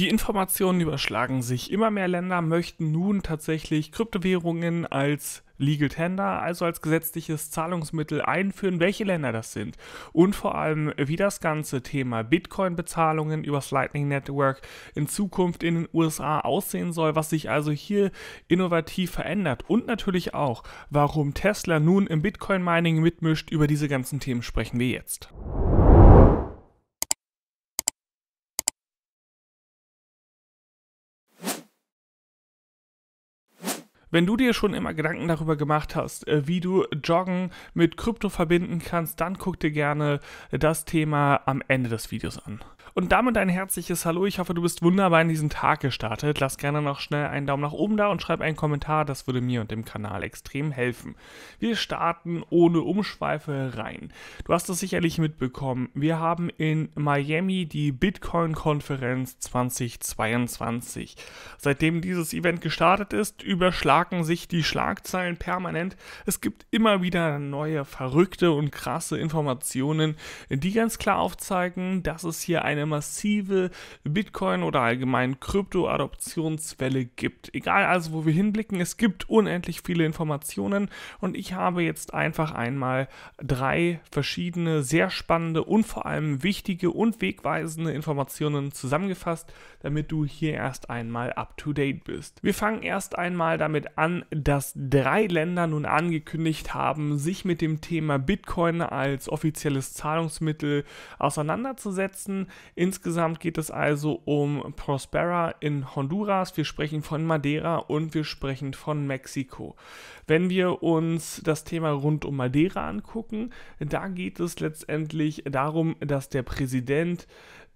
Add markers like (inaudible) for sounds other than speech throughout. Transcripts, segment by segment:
Die Informationen überschlagen sich. Immer mehr Länder möchten nun tatsächlich Kryptowährungen als Legal Tender, also als gesetzliches Zahlungsmittel einführen, welche Länder das sind und vor allem, wie das ganze Thema Bitcoin-Bezahlungen übers Lightning Network in Zukunft in den USA aussehen soll, was sich also hier innovativ verändert und natürlich auch, warum Tesla nun im Bitcoin-Mining mitmischt, über diese ganzen Themen sprechen wir jetzt. Wenn du dir schon immer Gedanken darüber gemacht hast, äh, wie du Joggen mit Krypto verbinden kannst, dann guck dir gerne das Thema am Ende des Videos an. Und damit ein herzliches Hallo. Ich hoffe, du bist wunderbar in diesen Tag gestartet. Lass gerne noch schnell einen Daumen nach oben da und schreib einen Kommentar. Das würde mir und dem Kanal extrem helfen. Wir starten ohne Umschweife rein. Du hast es sicherlich mitbekommen. Wir haben in Miami die Bitcoin-Konferenz 2022. Seitdem dieses Event gestartet ist, überschlagen sich die Schlagzeilen permanent. Es gibt immer wieder neue verrückte und krasse Informationen, die ganz klar aufzeigen, dass es hier eine eine massive Bitcoin- oder allgemein Krypto-Adoptionswelle gibt. Egal also, wo wir hinblicken, es gibt unendlich viele Informationen und ich habe jetzt einfach einmal drei verschiedene, sehr spannende und vor allem wichtige und wegweisende Informationen zusammengefasst, damit du hier erst einmal up-to-date bist. Wir fangen erst einmal damit an, dass drei Länder nun angekündigt haben, sich mit dem Thema Bitcoin als offizielles Zahlungsmittel auseinanderzusetzen. Insgesamt geht es also um Prospera in Honduras, wir sprechen von Madeira und wir sprechen von Mexiko. Wenn wir uns das Thema rund um Madeira angucken, da geht es letztendlich darum, dass der Präsident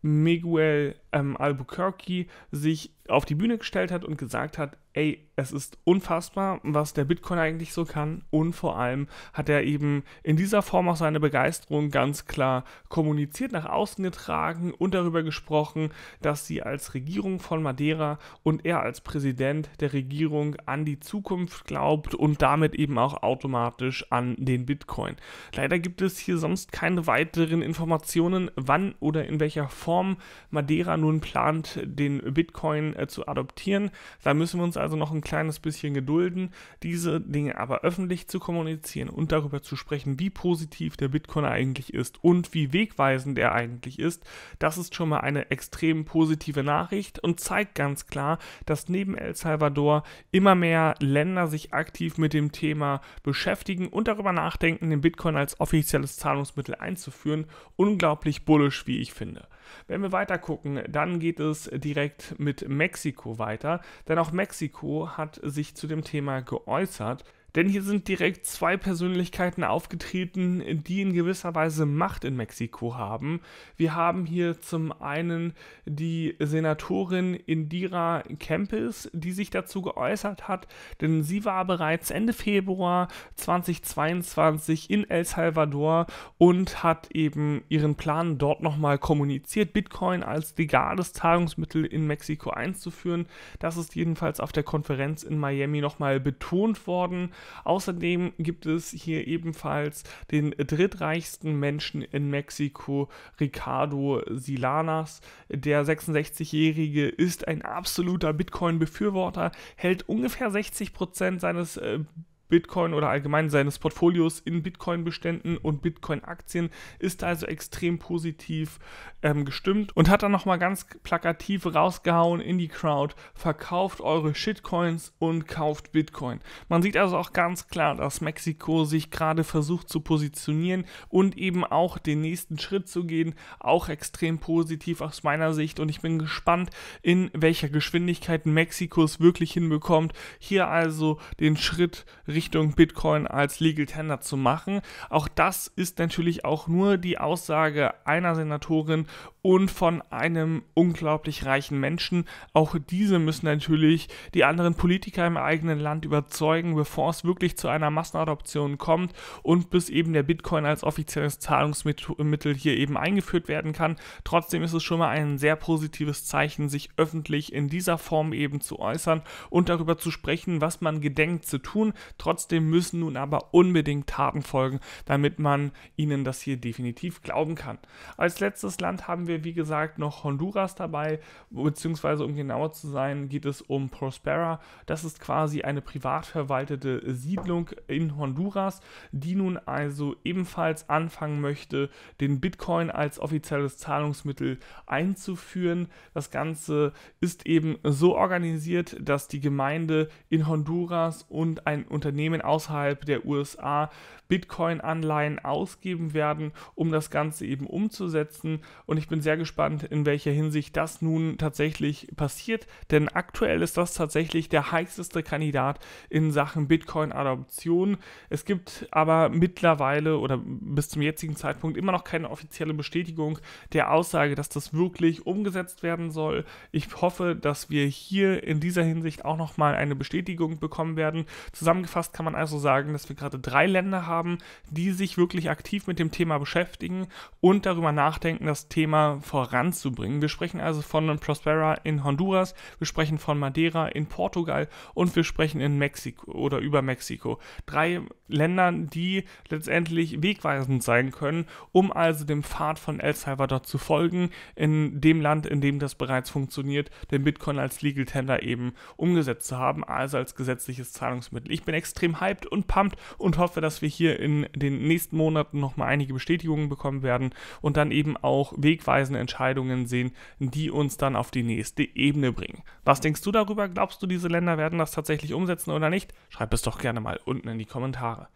Miguel ähm, Albuquerque sich auf die Bühne gestellt hat und gesagt hat, ey, es ist unfassbar, was der Bitcoin eigentlich so kann. Und vor allem hat er eben in dieser Form auch seine Begeisterung ganz klar kommuniziert, nach außen getragen und darüber gesprochen, dass sie als Regierung von Madeira und er als Präsident der Regierung an die Zukunft glaubt und damit eben auch automatisch an den Bitcoin. Leider gibt es hier sonst keine weiteren Informationen, wann oder in welcher Form Madeira nun plant, den Bitcoin äh, zu adoptieren. Da müssen wir uns also noch ein kleines bisschen gedulden, diese Dinge aber öffentlich zu kommunizieren und darüber zu sprechen, wie positiv der Bitcoin eigentlich ist und wie wegweisend er eigentlich ist. Das ist schon mal eine extrem positive Nachricht und zeigt ganz klar, dass neben El Salvador immer mehr Länder sich aktiv mit dem Thema beschäftigen und darüber nachdenken, den Bitcoin als offizielles Zahlungsmittel einzuführen. Unglaublich bullisch, wie ich finde. Wenn wir weiter gucken, dann geht es direkt mit Mexiko weiter, denn auch Mexiko hat sich zu dem Thema geäußert. Denn hier sind direkt zwei Persönlichkeiten aufgetreten, die in gewisser Weise Macht in Mexiko haben. Wir haben hier zum einen die Senatorin Indira Kempis, die sich dazu geäußert hat, denn sie war bereits Ende Februar 2022 in El Salvador und hat eben ihren Plan dort nochmal kommuniziert, Bitcoin als legales Zahlungsmittel in Mexiko einzuführen. Das ist jedenfalls auf der Konferenz in Miami nochmal betont worden. Außerdem gibt es hier ebenfalls den drittreichsten Menschen in Mexiko, Ricardo Silanas. Der 66-Jährige ist ein absoluter Bitcoin-Befürworter, hält ungefähr 60% seines äh, Bitcoin oder allgemein seines Portfolios in Bitcoin-Beständen und Bitcoin-Aktien, ist also extrem positiv ähm, gestimmt und hat dann nochmal ganz plakativ rausgehauen in die Crowd, verkauft eure Shitcoins und kauft Bitcoin. Man sieht also auch ganz klar, dass Mexiko sich gerade versucht zu positionieren und eben auch den nächsten Schritt zu gehen, auch extrem positiv aus meiner Sicht und ich bin gespannt, in welcher Geschwindigkeit Mexiko es wirklich hinbekommt, hier also den Schritt Richtung Bitcoin als Legal Tender zu machen. Auch das ist natürlich auch nur die Aussage einer Senatorin und von einem unglaublich reichen Menschen. Auch diese müssen natürlich die anderen Politiker im eigenen Land überzeugen, bevor es wirklich zu einer Massenadoption kommt und bis eben der Bitcoin als offizielles Zahlungsmittel hier eben eingeführt werden kann. Trotzdem ist es schon mal ein sehr positives Zeichen, sich öffentlich in dieser Form eben zu äußern und darüber zu sprechen, was man gedenkt zu tun. Trotzdem müssen nun aber unbedingt Taten folgen, damit man ihnen das hier definitiv glauben kann. Als letztes Land haben wir wir, wie gesagt, noch Honduras dabei, beziehungsweise um genauer zu sein, geht es um Prospera. Das ist quasi eine privat verwaltete Siedlung in Honduras, die nun also ebenfalls anfangen möchte, den Bitcoin als offizielles Zahlungsmittel einzuführen. Das Ganze ist eben so organisiert, dass die Gemeinde in Honduras und ein Unternehmen außerhalb der USA Bitcoin-Anleihen ausgeben werden, um das Ganze eben umzusetzen. Und ich bin sehr gespannt, in welcher Hinsicht das nun tatsächlich passiert, denn aktuell ist das tatsächlich der heißeste Kandidat in Sachen Bitcoin-Adoption. Es gibt aber mittlerweile oder bis zum jetzigen Zeitpunkt immer noch keine offizielle Bestätigung der Aussage, dass das wirklich umgesetzt werden soll. Ich hoffe, dass wir hier in dieser Hinsicht auch nochmal eine Bestätigung bekommen werden. Zusammengefasst kann man also sagen, dass wir gerade drei Länder haben, die sich wirklich aktiv mit dem Thema beschäftigen und darüber nachdenken, das Thema voranzubringen. Wir sprechen also von Prospera in Honduras, wir sprechen von Madeira in Portugal und wir sprechen in Mexiko oder über Mexiko. Drei Ländern, die letztendlich wegweisend sein können, um also dem Pfad von El Salvador zu folgen, in dem Land, in dem das bereits funktioniert, den Bitcoin als Legal Tender eben umgesetzt zu haben, also als gesetzliches Zahlungsmittel. Ich bin extrem hyped und pumped und hoffe, dass wir hier in den nächsten Monaten nochmal einige Bestätigungen bekommen werden und dann eben auch wegweisende Entscheidungen sehen, die uns dann auf die nächste Ebene bringen. Was denkst du darüber? Glaubst du, diese Länder werden das tatsächlich umsetzen oder nicht? Schreib es doch gerne mal unten in die Kommentare. Jahre.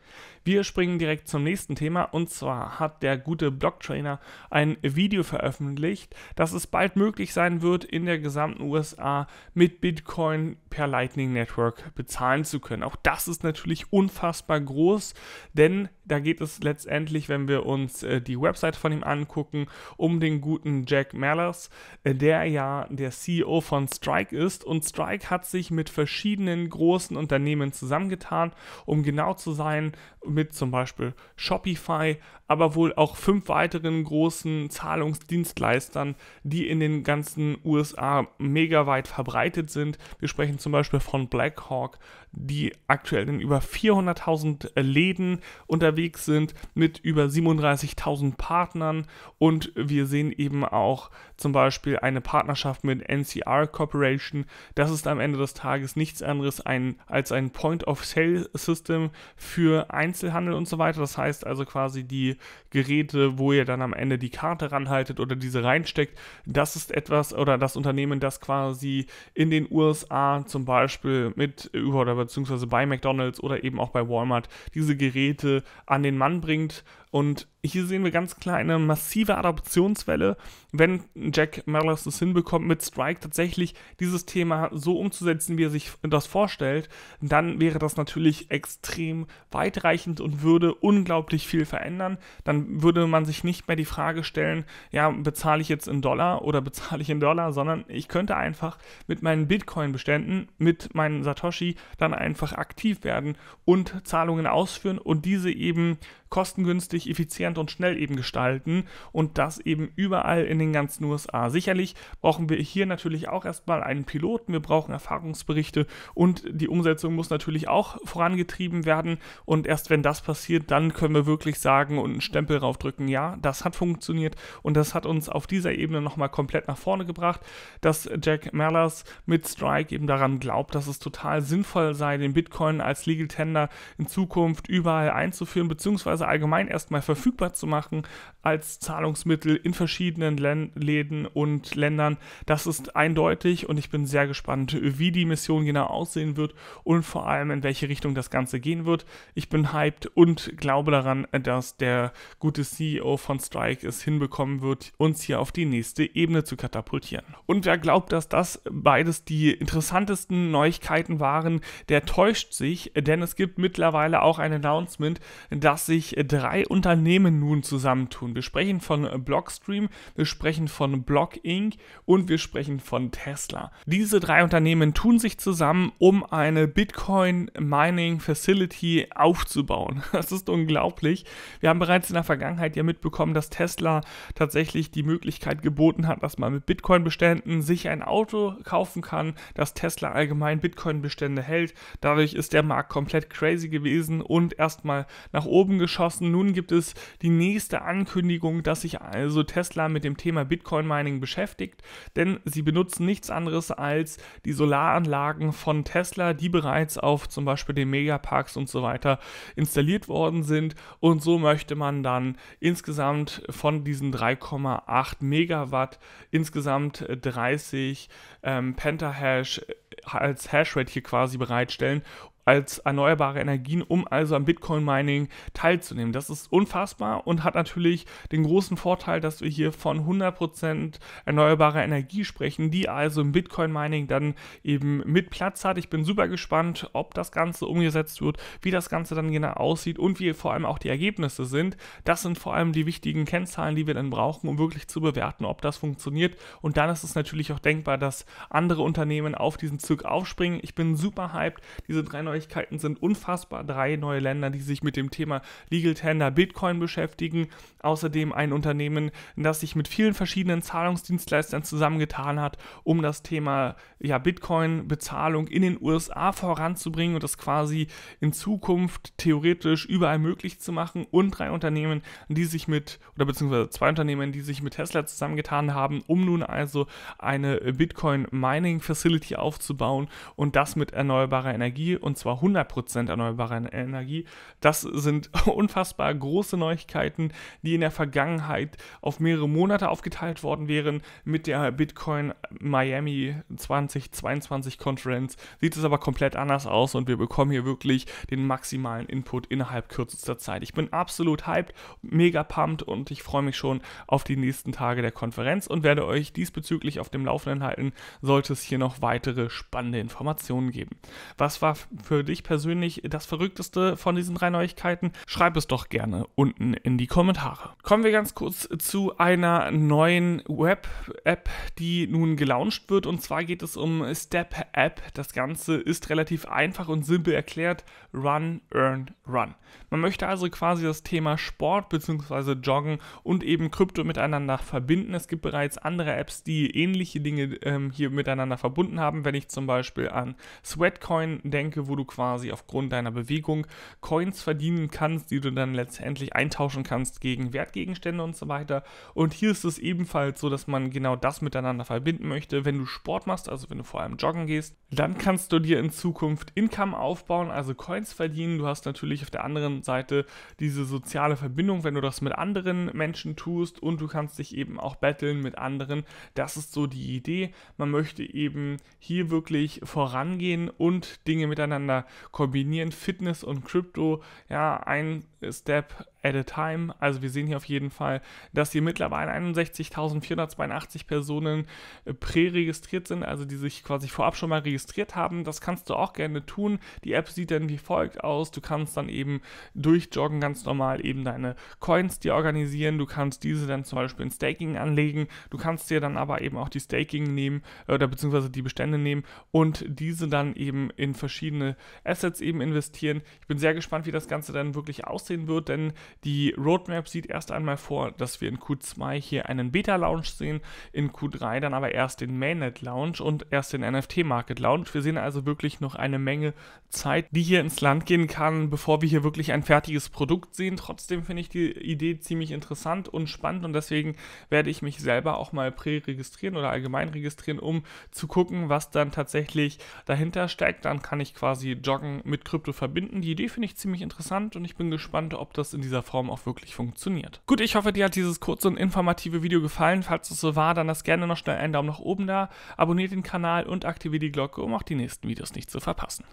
Wir springen direkt zum nächsten Thema und zwar hat der gute Blocktrainer ein Video veröffentlicht, dass es bald möglich sein wird, in der gesamten USA mit Bitcoin per Lightning Network bezahlen zu können. Auch das ist natürlich unfassbar groß, denn da geht es letztendlich, wenn wir uns äh, die Website von ihm angucken, um den guten Jack Mallers, äh, der ja der CEO von Strike ist. Und Strike hat sich mit verschiedenen großen Unternehmen zusammengetan, um genau zu sein, mit zum Beispiel Shopify, aber wohl auch fünf weiteren großen Zahlungsdienstleistern, die in den ganzen USA mega weit verbreitet sind. Wir sprechen zum Beispiel von Blackhawk, die aktuell in über 400.000 äh, Läden unterwegs sind, mit über 37.000 Partnern. Und wir sehen eben auch zum Beispiel eine Partnerschaft mit NCR Corporation. Das ist am Ende des Tages nichts anderes ein, als ein Point-of-Sale-System für Einzelhandel und so weiter. Das heißt also quasi die Geräte, wo ihr dann am Ende die Karte ranhaltet oder diese reinsteckt. Das ist etwas oder das Unternehmen, das quasi in den USA zum Beispiel mit über oder beziehungsweise bei McDonalds oder eben auch bei Walmart diese Geräte an den Mann bringt und hier sehen wir ganz klar eine massive Adoptionswelle, wenn Jack Merlos es hinbekommt, mit Strike tatsächlich dieses Thema so umzusetzen, wie er sich das vorstellt, dann wäre das natürlich extrem weitreichend und würde unglaublich viel verändern. Dann würde man sich nicht mehr die Frage stellen, ja, bezahle ich jetzt in Dollar oder (laughs) bezahle ich in Dollar, sondern ich könnte einfach mit meinen Bitcoin-Beständen, mit meinen Satoshi dann einfach aktiv werden und Zahlungen ausführen und diese eben kostengünstig, effizient und schnell eben gestalten und das eben überall in den ganzen USA. Sicherlich brauchen wir hier natürlich auch erstmal einen Piloten, wir brauchen Erfahrungsberichte und die Umsetzung muss natürlich auch vorangetrieben werden und erst wenn das passiert, dann können wir wirklich sagen und einen Stempel draufdrücken, ja, das hat funktioniert und das hat uns auf dieser Ebene nochmal komplett nach vorne gebracht, dass Jack Mellers mit Strike eben daran glaubt, dass es total sinnvoll sei, den Bitcoin als Legal Tender in Zukunft überall einzuführen, beziehungsweise Geldbörse allgemein erstmal verfügbar zu machen als Zahlungsmittel in verschiedenen Län Läden und Ländern. Das ist eindeutig und ich bin sehr gespannt, wie die Mission genau aussehen wird und vor allem in welche Richtung das Ganze gehen wird. Ich bin hyped und glaube daran, dass der gute CEO von Strike es hinbekommen wird, uns hier auf die nächste Ebene zu katapultieren. Und wer glaubt, dass das beides die interessantesten Neuigkeiten waren, der täuscht sich, denn es gibt mittlerweile auch ein Announcement, dass sich sich drei Unternehmen nun zusammentun. Wir sprechen von Blockstream, wir sprechen von Block Inc. und wir sprechen von Tesla. Diese drei Unternehmen tun sich zusammen, um eine Bitcoin Mining Facility aufzubauen. (laughs) Das ist unglaublich. Wir haben bereits in der Vergangenheit ja mitbekommen, dass Tesla tatsächlich die Möglichkeit geboten hat, dass man mit Bitcoin-Beständen sich ein Auto kaufen kann, dass Tesla allgemein Bitcoin-Bestände hält. Dadurch ist der Markt komplett crazy gewesen und erstmal nach oben geschaut geschossen. Nun gibt es die nächste Ankündigung, dass sich also Tesla mit dem Thema Bitcoin Mining beschäftigt, denn sie benutzen nichts anderes als die Solaranlagen von Tesla, die bereits auf zum Beispiel den Megaparks und so weiter installiert worden sind. Und so möchte man dann insgesamt von diesen 3,8 Megawatt insgesamt 30 ähm, Pentahash äh, als Hashrate hier quasi bereitstellen als erneuerbare Energien, um also am Bitcoin-Mining teilzunehmen. Das ist unfassbar und hat natürlich den großen Vorteil, dass wir hier von 100% erneuerbarer Energie sprechen, die also im Bitcoin-Mining dann eben mit Platz hat. Ich bin super gespannt, ob das Ganze umgesetzt wird, wie das Ganze dann genau aussieht und wie vor allem auch die Ergebnisse sind. Das sind vor allem die wichtigen Kennzahlen, die wir dann brauchen, um wirklich zu bewerten, ob das funktioniert. Und dann ist es natürlich auch denkbar, dass andere Unternehmen auf diesen Zug aufspringen. Ich bin super hyped. Diese drei neue Neuigkeiten sind unfassbar. Drei neue Länder, die sich mit dem Thema Legal Tender Bitcoin beschäftigen. Außerdem ein Unternehmen, das sich mit vielen verschiedenen Zahlungsdienstleistern zusammengetan hat, um das Thema ja, Bitcoin-Bezahlung in den USA voranzubringen und das quasi in Zukunft theoretisch überall möglich zu machen. Und drei Unternehmen, die sich mit, oder beziehungsweise zwei Unternehmen, die sich mit Tesla zusammengetan haben, um nun also eine Bitcoin-Mining-Facility aufzubauen und das mit erneuerbarer Energie und zwar 100% erneuerbare Energie. Das sind (laughs) unfassbar große Neuigkeiten, die in der Vergangenheit auf mehrere Monate aufgeteilt worden wären. Mit der Bitcoin Miami 2022 Conference sieht es aber komplett anders aus und wir bekommen hier wirklich den maximalen Input innerhalb kürzester Zeit. Ich bin absolut hyped, mega pumped und ich freue mich schon auf die nächsten Tage der Konferenz und werde euch diesbezüglich auf dem Laufenden halten, sollte es hier noch weitere spannende Informationen geben. Was war für dich persönlich das Verrückteste von diesen drei Neuigkeiten? Schreib es doch gerne unten in die Kommentare. Kommen wir ganz kurz zu einer neuen Web-App, die nun gelauncht wird. Und zwar geht es um Step App. Das Ganze ist relativ einfach und simpel erklärt. Run, Earn, Run. Man möchte also quasi das Thema Sport bzw. Joggen und eben Krypto miteinander verbinden. Es gibt bereits andere Apps, die ähnliche Dinge ähm, hier miteinander verbunden haben. Wenn ich zum Beispiel an Sweatcoin denke, wo du quasi aufgrund deiner Bewegung Coins verdienen kannst, die du dann letztendlich eintauschen kannst gegen Wertgegenstände und so weiter. Und hier ist es ebenfalls so, dass man genau das miteinander verbinden möchte. Wenn du Sport machst, also wenn du vor allem joggen gehst, dann kannst du dir in Zukunft Income aufbauen, also Coins verdienen. Du hast natürlich auf der anderen Seite diese soziale Verbindung, wenn du das mit anderen Menschen tust und du kannst dich eben auch betteln mit anderen. Das ist so die Idee. Man möchte eben hier wirklich vorangehen und Dinge miteinander miteinander kombinieren, Fitness und Krypto, ja, ein Step at a time. Also wir sehen hier auf jeden Fall, dass hier mittlerweile 61.482 Personen äh, präregistriert sind, also die sich quasi vorab schon mal registriert haben. Das kannst du auch gerne tun. Die App sieht dann wie folgt aus. Du kannst dann eben durchjoggen ganz normal eben deine Coins dir organisieren. Du kannst diese dann zum Beispiel in Staking anlegen. Du kannst dir dann aber eben auch die Staking nehmen äh, oder beziehungsweise die Bestände nehmen und diese dann eben in verschiedene Assets eben investieren. Ich bin sehr gespannt, wie das Ganze dann wirklich aussehen wird, denn die Roadmap sieht erst einmal vor, dass wir in Q2 hier einen Beta-Launch sehen, in Q3 dann aber erst den Mainnet-Launch und erst den NFT-Market-Launch. Wir sehen also wirklich noch eine Menge Zeit, die hier ins Land gehen kann, bevor wir hier wirklich ein fertiges Produkt sehen. Trotzdem finde ich die Idee ziemlich interessant und spannend und deswegen werde ich mich selber auch mal pre-registrieren oder allgemein registrieren, um zu gucken, was dann tatsächlich dahinter steckt. Dann kann ich quasi Joggen mit Krypto verbinden. Die Idee finde ich ziemlich interessant und ich bin gespannt, ob das in dieser dieser Form auch wirklich funktioniert. Gut, ich hoffe, dir hat dieses kurze und informative Video gefallen. Falls es so war, dann lass gerne noch schnell einen Daumen nach oben da, abonniere den Kanal und aktiviere die Glocke, um auch die nächsten Videos nicht zu verpassen.